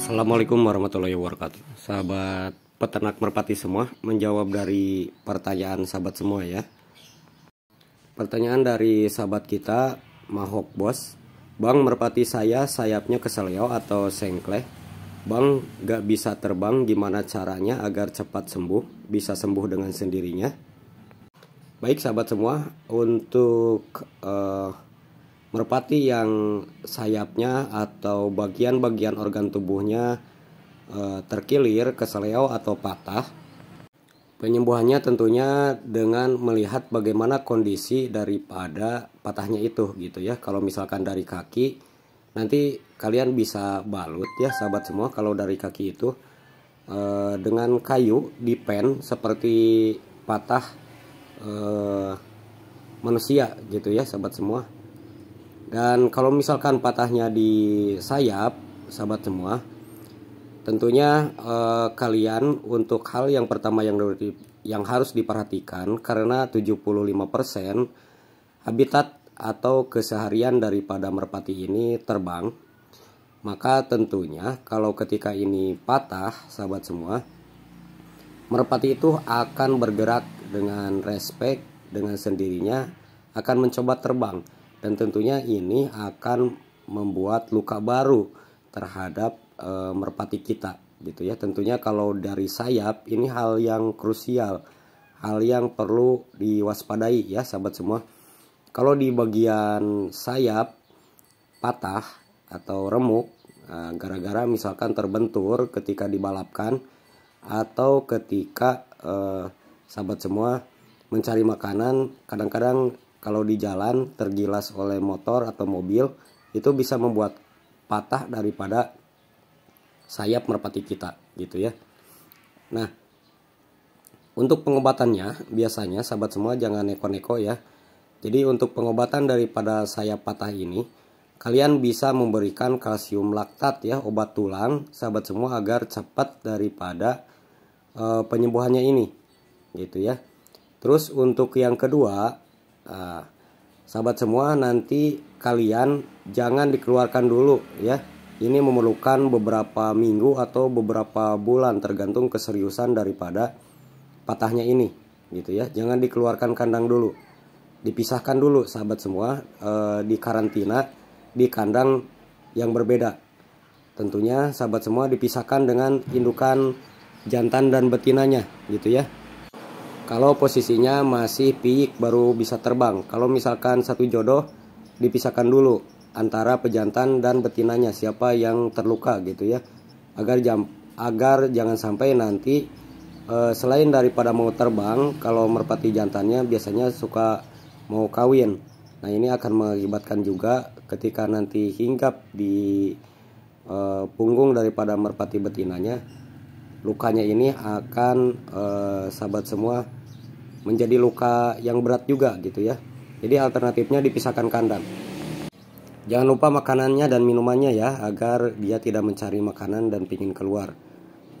Assalamualaikum warahmatullahi wabarakatuh Sahabat peternak merpati semua Menjawab dari pertanyaan sahabat semua ya Pertanyaan dari sahabat kita Mahok Bos. Bang merpati saya sayapnya keselio atau sengkleh. Bang gak bisa terbang gimana caranya agar cepat sembuh, bisa sembuh dengan sendirinya. Baik sahabat semua, untuk uh, merpati yang sayapnya atau bagian-bagian organ tubuhnya uh, terkilir, keseleo atau patah, Penyembuhannya tentunya dengan melihat bagaimana kondisi daripada patahnya itu gitu ya. Kalau misalkan dari kaki nanti kalian bisa balut ya sahabat semua kalau dari kaki itu e, dengan kayu di pen seperti patah e, manusia gitu ya sahabat semua. Dan kalau misalkan patahnya di sayap sahabat semua Tentunya eh, kalian untuk hal yang pertama yang yang harus diperhatikan karena 75% habitat atau keseharian daripada merpati ini terbang. Maka tentunya kalau ketika ini patah, sahabat semua, merpati itu akan bergerak dengan respek dengan sendirinya akan mencoba terbang dan tentunya ini akan membuat luka baru terhadap e, merpati kita gitu ya. Tentunya kalau dari sayap ini hal yang krusial, hal yang perlu diwaspadai ya sahabat semua. Kalau di bagian sayap patah atau remuk eh, gara-gara misalkan terbentur ketika dibalapkan atau ketika e, sahabat semua mencari makanan kadang-kadang kalau di jalan tergilas oleh motor atau mobil itu bisa membuat patah daripada sayap merpati kita gitu ya. Nah, untuk pengobatannya biasanya sahabat semua jangan neko-neko ya. Jadi untuk pengobatan daripada sayap patah ini kalian bisa memberikan kalsium laktat ya obat tulang sahabat semua agar cepat daripada e, penyembuhannya ini gitu ya. Terus untuk yang kedua eh, sahabat semua nanti kalian jangan dikeluarkan dulu ya ini memerlukan beberapa minggu atau beberapa bulan tergantung keseriusan daripada patahnya ini gitu ya jangan dikeluarkan kandang dulu dipisahkan dulu sahabat semua e, di karantina di kandang yang berbeda tentunya sahabat semua dipisahkan dengan indukan jantan dan betinanya gitu ya kalau posisinya masih piik baru bisa terbang kalau misalkan satu jodoh dipisahkan dulu antara pejantan dan betinanya siapa yang terluka gitu ya agar jam agar jangan sampai nanti e, selain daripada mau terbang kalau merpati jantannya biasanya suka mau kawin nah ini akan mengakibatkan juga ketika nanti hinggap di e, punggung daripada merpati betinanya lukanya ini akan e, sahabat semua menjadi luka yang berat juga gitu ya jadi alternatifnya dipisahkan kandang Jangan lupa makanannya dan minumannya ya, agar dia tidak mencari makanan dan pingin keluar.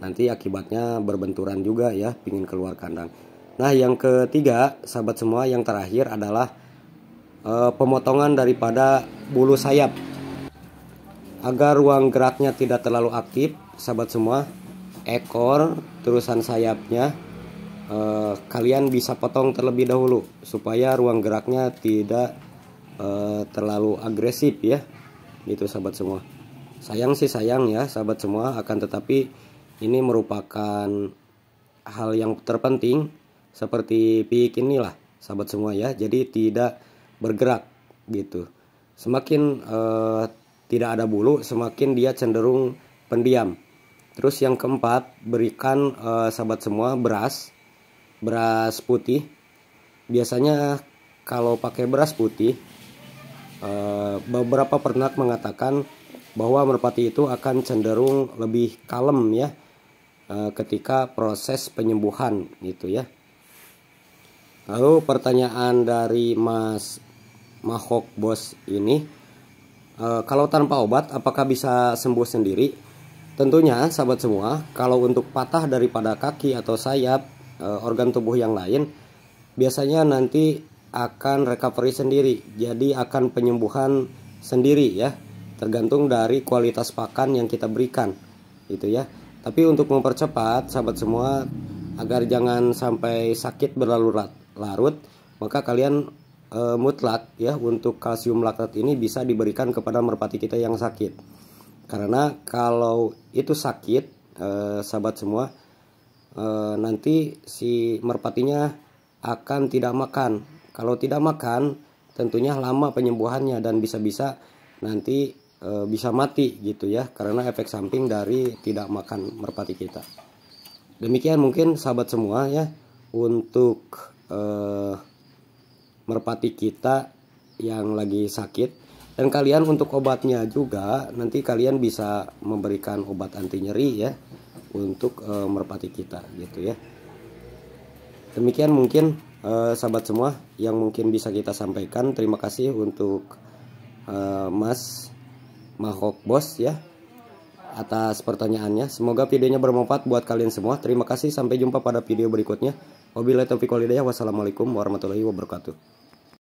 Nanti akibatnya berbenturan juga ya, pingin keluar kandang. Nah, yang ketiga, sahabat semua, yang terakhir adalah e, pemotongan daripada bulu sayap. Agar ruang geraknya tidak terlalu aktif, sahabat semua, ekor terusan sayapnya e, kalian bisa potong terlebih dahulu supaya ruang geraknya tidak Eh, terlalu agresif ya itu sahabat semua sayang sih sayang ya sahabat semua akan tetapi ini merupakan hal yang terpenting seperti pik inilah sahabat semua ya jadi tidak bergerak gitu semakin eh, tidak ada bulu semakin dia cenderung pendiam terus yang keempat berikan eh, sahabat semua beras beras putih biasanya kalau pakai beras putih Eh, beberapa pernak mengatakan bahwa merpati itu akan cenderung lebih kalem ya eh, ketika proses penyembuhan gitu ya. Lalu pertanyaan dari Mas Mahok Bos ini, eh, kalau tanpa obat apakah bisa sembuh sendiri? Tentunya sahabat semua, kalau untuk patah daripada kaki atau sayap organ tubuh yang lain, biasanya nanti akan recovery sendiri jadi akan penyembuhan sendiri ya tergantung dari kualitas pakan yang kita berikan gitu ya tapi untuk mempercepat sahabat semua agar jangan sampai sakit berlalu larut maka kalian e, mutlak ya untuk kalsium laktat ini bisa diberikan kepada merpati kita yang sakit karena kalau itu sakit e, sahabat semua e, nanti si merpatinya akan tidak makan. Kalau tidak makan, tentunya lama penyembuhannya dan bisa-bisa nanti e, bisa mati gitu ya karena efek samping dari tidak makan merpati kita. Demikian mungkin sahabat semua ya untuk e, merpati kita yang lagi sakit dan kalian untuk obatnya juga nanti kalian bisa memberikan obat anti nyeri ya untuk e, merpati kita gitu ya. Demikian mungkin eh, sahabat semua yang mungkin bisa kita sampaikan. Terima kasih untuk eh, Mas Mahok Bos ya atas pertanyaannya. Semoga videonya bermanfaat buat kalian semua. Terima kasih sampai jumpa pada video berikutnya. Wabillahi taufiq walhidayah. Wassalamualaikum warahmatullahi wabarakatuh.